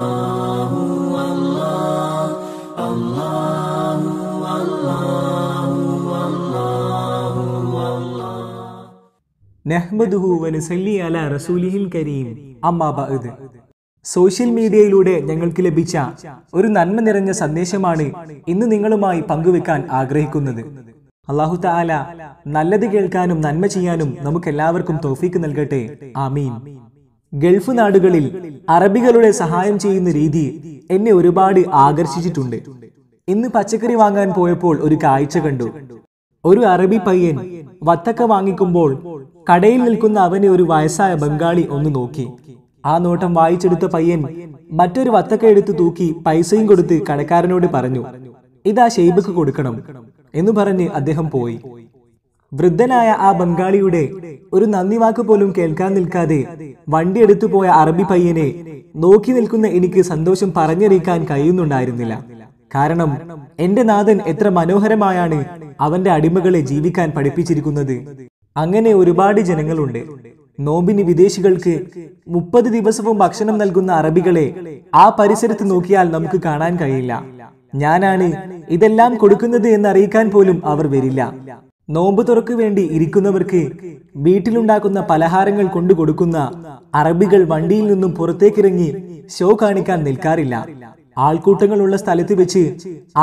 social മീഡിയയിലൂടെ ഞങ്ങൾക്ക് ലഭിച്ച ഒരു നന്മ നിറഞ്ഞ സന്ദേശമാണ് ഇന്ന് നിങ്ങളുമായി പങ്കുവെക്കാൻ ആഗ്രഹിക്കുന്നത് അള്ളാഹു താല നല്ലത് കേൾക്കാനും നന്മ ചെയ്യാനും നമുക്കെല്ലാവർക്കും തോഫീക്ക് നൽകട്ടെ ആമീൻ ഗൾഫ് നാടുകളിൽ അറബികളുടെ സഹായം ചെയ്യുന്ന രീതി എന്നെ ഒരുപാട് ആകർഷിച്ചിട്ടുണ്ട് ഇന്ന് പച്ചക്കറി വാങ്ങാൻ പോയപ്പോൾ ഒരു കാഴ്ച കണ്ടു ഒരു അറബി പയ്യൻ വത്തക്ക വാങ്ങിക്കുമ്പോൾ കടയിൽ നിൽക്കുന്ന അവനെ ഒരു വയസ്സായ ബംഗാളി ഒന്ന് നോക്കി ആ നോട്ടം വായിച്ചെടുത്ത പയ്യൻ മറ്റൊരു വത്തക്ക എടുത്തു തൂക്കി പൈസയും കൊടുത്ത് കടക്കാരനോട് പറഞ്ഞു ഇതാ ഷെയ്ബക്ക് കൊടുക്കണം എന്ന് പറഞ്ഞ് അദ്ദേഹം പോയി വൃദ്ധനായ ആ ബംഗാളിയുടെ ഒരു നന്ദി വാക്ക് പോലും കേൾക്കാൻ നിൽക്കാതെ വണ്ടി എടുത്തു പോയ അറബി പയ്യനെ നോക്കി നിൽക്കുന്ന എനിക്ക് സന്തോഷം പറഞ്ഞറിയിക്കാൻ കഴിയുന്നുണ്ടായിരുന്നില്ല കാരണം എന്റെ നാഥൻ എത്ര മനോഹരമായാണ് അവന്റെ അടിമകളെ ജീവിക്കാൻ പഠിപ്പിച്ചിരിക്കുന്നത് അങ്ങനെ ഒരുപാട് ജനങ്ങളുണ്ട് നോമ്പിന് വിദേശികൾക്ക് മുപ്പത് ദിവസവും ഭക്ഷണം നൽകുന്ന അറബികളെ ആ പരിസരത്ത് നോക്കിയാൽ നമുക്ക് കാണാൻ കഴിയില്ല ഞാനാണ് ഇതെല്ലാം കൊടുക്കുന്നത് എന്നറിയിക്കാൻ പോലും അവർ വരില്ല നോമ്പ് തുറക്കു വേണ്ടി ഇരിക്കുന്നവർക്ക് വീട്ടിലുണ്ടാക്കുന്ന പലഹാരങ്ങൾ കൊണ്ടു കൊടുക്കുന്ന അറബികൾ വണ്ടിയിൽ നിന്നും പുറത്തേക്കിറങ്ങി ഷോ കാണിക്കാൻ നിൽക്കാറില്ല ആൾക്കൂട്ടങ്ങളുള്ള സ്ഥലത്ത് വെച്ച്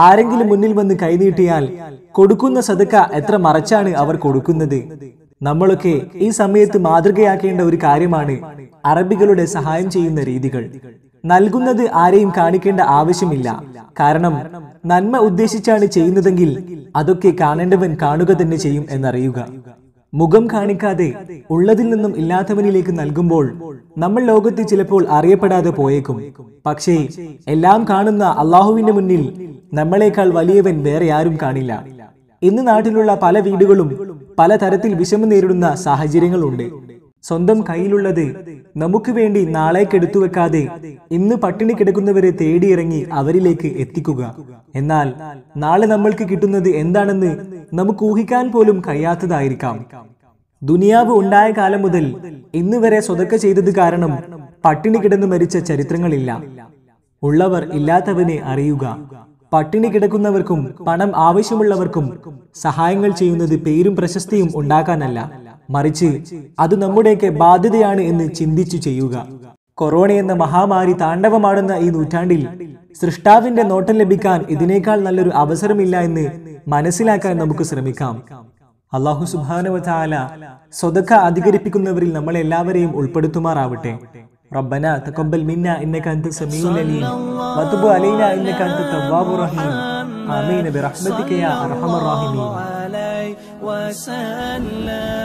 ആരെങ്കിലും മുന്നിൽ വന്ന് കൈനീട്ടിയാൽ കൊടുക്കുന്ന സതക്ക എത്ര മറച്ചാണ് അവർ കൊടുക്കുന്നത് നമ്മളൊക്കെ ഈ സമയത്ത് മാതൃകയാക്കേണ്ട ഒരു കാര്യമാണ് അറബികളുടെ സഹായം ചെയ്യുന്ന രീതികൾ നൽകുന്നത് ആരെയും കാണിക്കേണ്ട ആവശ്യമില്ല കാരണം നന്മ ഉദ്ദേശിച്ചാണ് ചെയ്യുന്നതെങ്കിൽ അതൊക്കെ കാണേണ്ടവൻ കാണുക തന്നെ ചെയ്യും എന്നറിയുക മുഖം കാണിക്കാതെ ഉള്ളതിൽ നിന്നും ഇല്ലാത്തവനിലേക്ക് നൽകുമ്പോൾ നമ്മൾ ലോകത്ത് ചിലപ്പോൾ അറിയപ്പെടാതെ പോയേക്കും പക്ഷേ എല്ലാം കാണുന്ന അള്ളാഹുവിന്റെ മുന്നിൽ നമ്മളെക്കാൾ വലിയവൻ വേറെ ആരും കാണില്ല ഇന്ന് നാട്ടിലുള്ള പല വീടുകളും പല തരത്തിൽ വിഷമം നേരിടുന്ന സാഹചര്യങ്ങളുണ്ട് സ്വന്തം കയ്യിലുള്ളത് നമുക്ക് വേണ്ടി നാളെ കെടുത്തു വെക്കാതെ ഇന്ന് പട്ടിണി കിടക്കുന്നവരെ തേടിയിറങ്ങി അവരിലേക്ക് എത്തിക്കുക എന്നാൽ നാളെ നമ്മൾക്ക് കിട്ടുന്നത് എന്താണെന്ന് നമുക്ക് ഊഹിക്കാൻ പോലും കഴിയാത്തതായിരിക്കാം ദുനിയാവ് ഉണ്ടായ കാലം മുതൽ ഇന്ന് വരെ സ്വതക്ക ചെയ്തത് കാരണം പട്ടിണി കിടന്നു മരിച്ച ചരിത്രങ്ങളില്ല ഉള്ളവർ ഇല്ലാത്തവനെ അറിയുക പട്ടിണി കിടക്കുന്നവർക്കും പണം ആവശ്യമുള്ളവർക്കും സഹായങ്ങൾ ചെയ്യുന്നത് പേരും പ്രശസ്തിയും ഉണ്ടാക്കാനല്ല മറിച്ച് അത് നമ്മുടെയൊക്കെ ബാധ്യതയാണ് എന്ന് ചിന്തിച്ചു ചെയ്യുക കൊറോണ എന്ന മഹാമാരി താണ്ഡവമാടുന്ന ഈ നൂറ്റാണ്ടിൽ സൃഷ്ടാവിന്റെ നോട്ടം ലഭിക്കാൻ ഇതിനേക്കാൾ നല്ലൊരു അവസരമില്ല എന്ന് മനസ്സിലാക്കാൻ നമുക്ക് ശ്രമിക്കാം അള്ളാഹു സുബാനുവല സ്വതക്ക അധികരിപ്പിക്കുന്നവരിൽ നമ്മളെല്ലാവരെയും ഉൾപ്പെടുത്തുമാറാവട്ടെ ربنا تقبل منا إنك أنت السميع العليم وتب علينا إنك أنت التواب الرحيم آمين برحمتك يا الراحمين